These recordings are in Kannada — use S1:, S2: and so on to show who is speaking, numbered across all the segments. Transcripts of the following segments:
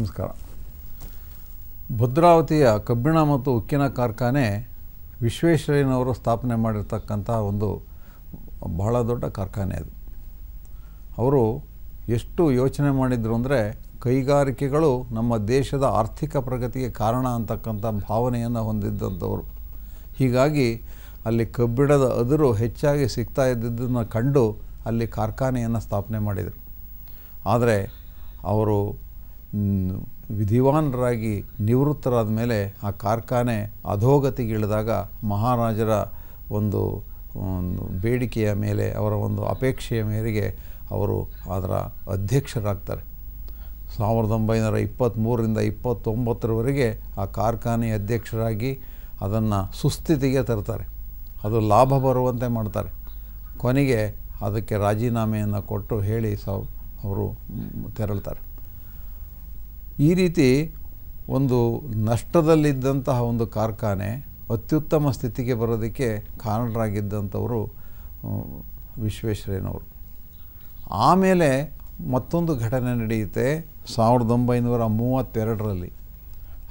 S1: ನಮಸ್ಕಾರ ಭದ್ರಾವತಿಯ ಕಬ್ಬಿಣ ಮತ್ತು ಉಕ್ಕಿನ ಕಾರ್ಖಾನೆ ವಿಶ್ವೇಶ್ವರಯ್ಯನವರು ಸ್ಥಾಪನೆ ಮಾಡಿರ್ತಕ್ಕಂಥ ಒಂದು ಬಹಳ ದೊಡ್ಡ ಕಾರ್ಖಾನೆ ಅದು ಅವರು ಎಷ್ಟು ಯೋಚನೆ ಮಾಡಿದರು ಅಂದರೆ ಕೈಗಾರಿಕೆಗಳು ನಮ್ಮ ದೇಶದ ಆರ್ಥಿಕ ಪ್ರಗತಿಗೆ ಕಾರಣ ಅಂತಕ್ಕಂಥ ಭಾವನೆಯನ್ನು ಹೊಂದಿದ್ದಂಥವ್ರು ಹೀಗಾಗಿ ಅಲ್ಲಿ ಕಬ್ಬಿಣದ ಅದುರು ಹೆಚ್ಚಾಗಿ ಸಿಗ್ತಾ ಇದ್ದಿದ್ದನ್ನು ಕಂಡು ಅಲ್ಲಿ ಕಾರ್ಖಾನೆಯನ್ನು ಸ್ಥಾಪನೆ ಮಾಡಿದರು ಆದರೆ ಅವರು ವಿಧಿವಾನರಾಗಿ ನಿವೃತ್ತರಾದ ಮೇಲೆ ಆ ಕಾರ್ಖಾನೆ ಅಧೋಗತಿಗಿಳಿದಾಗ ಮಹಾರಾಜರ ಒಂದು ಒಂದು ಬೇಡಿಕೆಯ ಮೇಲೆ ಅವರ ಒಂದು ಅಪೇಕ್ಷೆಯ ಮೇರೆಗೆ ಅವರು ಅದರ ಅಧ್ಯಕ್ಷರಾಗ್ತಾರೆ ಸಾವಿರದ ಒಂಬೈನೂರ ಇಪ್ಪತ್ತ್ಮೂರರಿಂದ ಇಪ್ಪತ್ತೊಂಬತ್ತರವರೆಗೆ ಆ ಕಾರ್ಖಾನೆ ಅಧ್ಯಕ್ಷರಾಗಿ ಅದನ್ನು ಸುಸ್ಥಿತಿಗೆ ತರ್ತಾರೆ ಅದು ಲಾಭ ಬರುವಂತೆ ಮಾಡ್ತಾರೆ ಕೊನೆಗೆ ಅದಕ್ಕೆ ರಾಜೀನಾಮೆಯನ್ನು ಕೊಟ್ಟು ಹೇಳಿ ಸ ಅವರು ತೆರಳ್ತಾರೆ ಈ ರೀತಿ ಒಂದು ನಷ್ಟದಲ್ಲಿದ್ದಂತಹ ಒಂದು ಕಾರ್ಖಾನೆ ಅತ್ಯುತ್ತಮ ಸ್ಥಿತಿಗೆ ಬರೋದಕ್ಕೆ ಕಾರಣರಾಗಿದ್ದಂಥವರು ವಿಶ್ವೇಶ್ವರಯ್ಯನವರು ಆಮೇಲೆ ಮತ್ತೊಂದು ಘಟನೆ ನಡೆಯುತ್ತೆ ಸಾವಿರದ ಒಂಬೈನೂರ ಮೂವತ್ತೆರಡರಲ್ಲಿ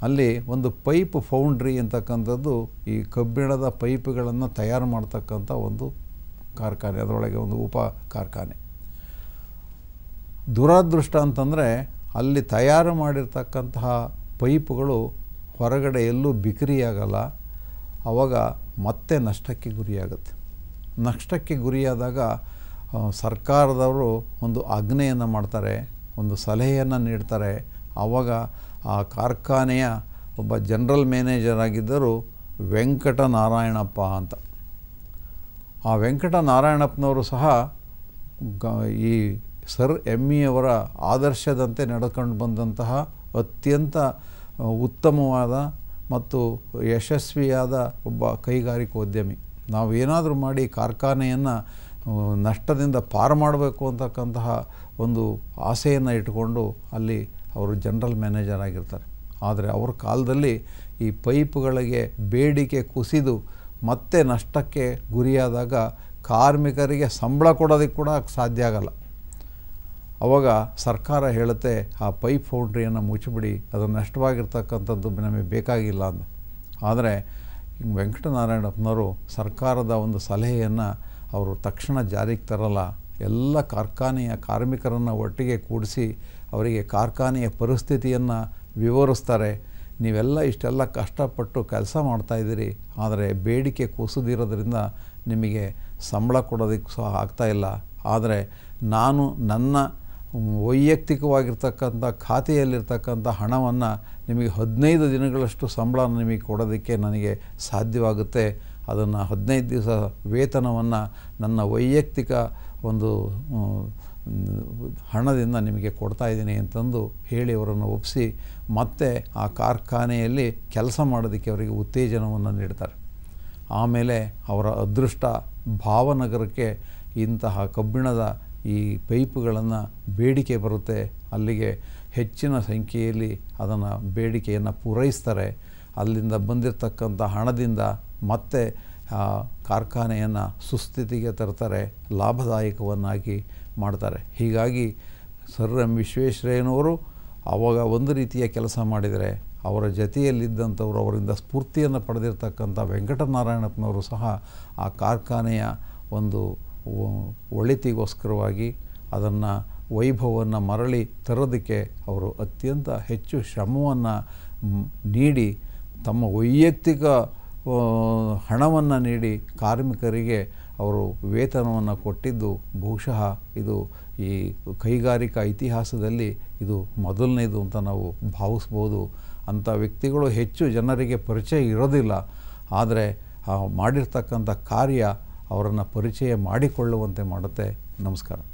S1: ಅಲ್ಲಿ ಒಂದು ಪೈಪ್ ಫೌಂಡ್ರಿ ಅಂತಕ್ಕಂಥದ್ದು ಈ ಕಬ್ಬಿಣದ ಪೈಪ್ಗಳನ್ನು ತಯಾರು ಮಾಡ್ತಕ್ಕಂಥ ಒಂದು ಕಾರ್ಖಾನೆ ಅದರೊಳಗೆ ಒಂದು ಉಪ ಕಾರ್ಖಾನೆ ದುರಾದೃಷ್ಟ ಅಂತಂದರೆ ಅಲ್ಲಿ ತಯಾರು ಮಾಡಿರ್ತಕ್ಕಂತಹ ಪೈಪ್ಗಳು ಹೊರಗಡೆ ಎಲ್ಲೂ ಬಿಕ್ರಿಯಾಗಲ್ಲ ಆವಾಗ ಮತ್ತೆ ನಷ್ಟಕ್ಕೆ ಗುರಿಯಾಗುತ್ತೆ ನಷ್ಟಕ್ಕೆ ಗುರಿಯಾದಾಗ ಸರ್ಕಾರದವರು ಒಂದು ಆಗ್ನೆಯನ್ನು ಮಾಡ್ತಾರೆ ಒಂದು ಸಲಹೆಯನ್ನು ನೀಡ್ತಾರೆ ಆವಾಗ ಆ ಕಾರ್ಖಾನೆಯ ಒಬ್ಬ ಜನರಲ್ ಮ್ಯಾನೇಜರ್ ಆಗಿದ್ದರು ವೆಂಕಟನಾರಾಯಣಪ್ಪ ಅಂತ ಆ ವೆಂಕಟನಾರಾಯಣಪ್ಪನವರು ಸಹ ಈ ಸರ್ ಅವರ ಆದರ್ಶದಂತೆ ನಡೆದುಕೊಂಡು ಬಂದಂತಹ ಅತ್ಯಂತ ಉತ್ತಮವಾದ ಮತ್ತು ಯಶಸ್ವಿಯಾದ ಒಬ್ಬ ಕೈಗಾರಿಕೋದ್ಯಮಿ ಏನಾದರೂ ಮಾಡಿ ಕಾರ್ಖಾನೆಯನ್ನು ನಷ್ಟದಿಂದ ಪಾರು ಮಾಡಬೇಕು ಅಂತಕ್ಕಂತಹ ಒಂದು ಆಸೆಯನ್ನು ಇಟ್ಟುಕೊಂಡು ಅಲ್ಲಿ ಅವರು ಜನರಲ್ ಮ್ಯಾನೇಜರ್ ಆಗಿರ್ತಾರೆ ಆದರೆ ಅವರ ಕಾಲದಲ್ಲಿ ಈ ಪೈಪ್ಗಳಿಗೆ ಬೇಡಿಕೆ ಕುಸಿದು ಮತ್ತೆ ನಷ್ಟಕ್ಕೆ ಗುರಿಯಾದಾಗ ಕಾರ್ಮಿಕರಿಗೆ ಸಂಬಳ ಕೊಡೋದಕ್ಕೆ ಕೂಡ ಸಾಧ್ಯ ಆಗಲ್ಲ ಅವಾಗ ಸರ್ಕಾರ ಹೇಳುತ್ತೆ ಆ ಪೈಪ್ ಫೌಂಡ್ರಿಯನ್ನು ಮುಚ್ಚಿಬಿಡಿ ಅದು ನಷ್ಟವಾಗಿರ್ತಕ್ಕಂಥದ್ದು ನಮಗೆ ಬೇಕಾಗಿಲ್ಲ ಅಂದ ಆದರೆ ವೆಂಕಟನಾರಾಯಣಪ್ಪನವರು ಸರ್ಕಾರದ ಒಂದು ಸಲಹೆಯನ್ನು ಅವರು ತಕ್ಷಣ ಜಾರಿಗೆ ತರಲ್ಲ ಎಲ್ಲ ಕಾರ್ಖಾನೆಯ ಕಾರ್ಮಿಕರನ್ನು ಒಟ್ಟಿಗೆ ಕೂಡಿಸಿ ಅವರಿಗೆ ಕಾರ್ಖಾನೆಯ ಪರಿಸ್ಥಿತಿಯನ್ನು ವಿವರಿಸ್ತಾರೆ ನೀವೆಲ್ಲ ಇಷ್ಟೆಲ್ಲ ಕಷ್ಟಪಟ್ಟು ಕೆಲಸ ಮಾಡ್ತಾಯಿದ್ದೀರಿ ಆದರೆ ಬೇಡಿಕೆ ಕುಸಿದಿರೋದ್ರಿಂದ ನಿಮಗೆ ಸಂಬಳ ಕೊಡೋದಕ್ಕೆ ಸಹ ಆಗ್ತಾಯಿಲ್ಲ ಆದರೆ ನಾನು ನನ್ನ ವೈಯಕ್ತಿಕವಾಗಿರ್ತಕ್ಕಂಥ ಖಾತೆಯಲ್ಲಿರ್ತಕ್ಕಂಥ ಹಣವನ್ನು ನಿಮಗೆ ಹದಿನೈದು ದಿನಗಳಷ್ಟು ಸಂಬಳ ನಿಮಗೆ ಕೊಡೋದಕ್ಕೆ ನನಗೆ ಸಾಧ್ಯವಾಗುತ್ತೆ ಅದನ್ನು ಹದಿನೈದು ದಿವಸ ವೇತನವನ್ನು ನನ್ನ ವೈಯಕ್ತಿಕ ಒಂದು ಹಣದಿಂದ ನಿಮಗೆ ಇದ್ದೀನಿ ಅಂತಂದು ಹೇಳಿ ಅವರನ್ನು ಒಪ್ಪಿಸಿ ಮತ್ತೆ ಆ ಕಾರ್ಖಾನೆಯಲ್ಲಿ ಕೆಲಸ ಮಾಡೋದಕ್ಕೆ ಅವರಿಗೆ ಉತ್ತೇಜನವನ್ನು ನೀಡ್ತಾರೆ ಆಮೇಲೆ ಅವರ ಅದೃಷ್ಟ ಭಾವನಗರಕ್ಕೆ ಇಂತಹ ಕಬ್ಬಿಣದ ಈ ಪೈಪ್ಗಳನ್ನು ಬೇಡಿಕೆ ಬರುತ್ತೆ ಅಲ್ಲಿಗೆ ಹೆಚ್ಚಿನ ಸಂಖ್ಯೆಯಲ್ಲಿ ಅದನ್ನು ಬೇಡಿಕೆಯನ್ನು ಪೂರೈಸ್ತಾರೆ ಅಲ್ಲಿಂದ ಬಂದಿರತಕ್ಕಂಥ ಹಣದಿಂದ ಮತ್ತೆ ಆ ಕಾರ್ಖಾನೆಯನ್ನು ಸುಸ್ಥಿತಿಗೆ ತರ್ತಾರೆ ಲಾಭದಾಯಕವನ್ನಾಗಿ ಮಾಡ್ತಾರೆ ಹೀಗಾಗಿ ಸರ್ ಎಂ ವಿಶ್ವೇಶ್ವರಯ್ಯನವರು ಆವಾಗ ಒಂದು ರೀತಿಯ ಕೆಲಸ ಮಾಡಿದರೆ ಅವರ ಜತೆಯಲ್ಲಿದ್ದಂಥವರು ಅವರಿಂದ ಸ್ಫೂರ್ತಿಯನ್ನು ಪಡೆದಿರತಕ್ಕಂಥ ವೆಂಕಟನಾರಾಯಣಪ್ಪನವರು ಸಹ ಆ ಕಾರ್ಖಾನೆಯ ಒಂದು ಒಳಿತಿಗೋಸ್ಕರವಾಗಿ ಅದನ್ನು ವೈಭವವನ್ನು ಮರಳಿ ತರೋದಕ್ಕೆ ಅವರು ಅತ್ಯಂತ ಹೆಚ್ಚು ಶ್ರಮವನ್ನು ನೀಡಿ ತಮ್ಮ ವೈಯಕ್ತಿಕ ಹಣವನ್ನು ನೀಡಿ ಕಾರ್ಮಿಕರಿಗೆ ಅವರು ವೇತನವನ್ನು ಕೊಟ್ಟಿದ್ದು ಬಹುಶಃ ಇದು ಈ ಕೈಗಾರಿಕಾ ಇತಿಹಾಸದಲ್ಲಿ ಇದು ಮೊದಲನೇದು ಅಂತ ನಾವು ಭಾವಿಸ್ಬೋದು ಅಂಥ ವ್ಯಕ್ತಿಗಳು ಹೆಚ್ಚು ಜನರಿಗೆ ಪರಿಚಯ ಇರೋದಿಲ್ಲ ಆದರೆ ಮಾಡಿರ್ತಕ್ಕಂಥ ಕಾರ್ಯ ಅವರನ್ನು ಪರಿಚಯ ಮಾಡಿಕೊಳ್ಳುವಂತೆ ಮಾಡುತ್ತೆ ನಮಸ್ಕಾರ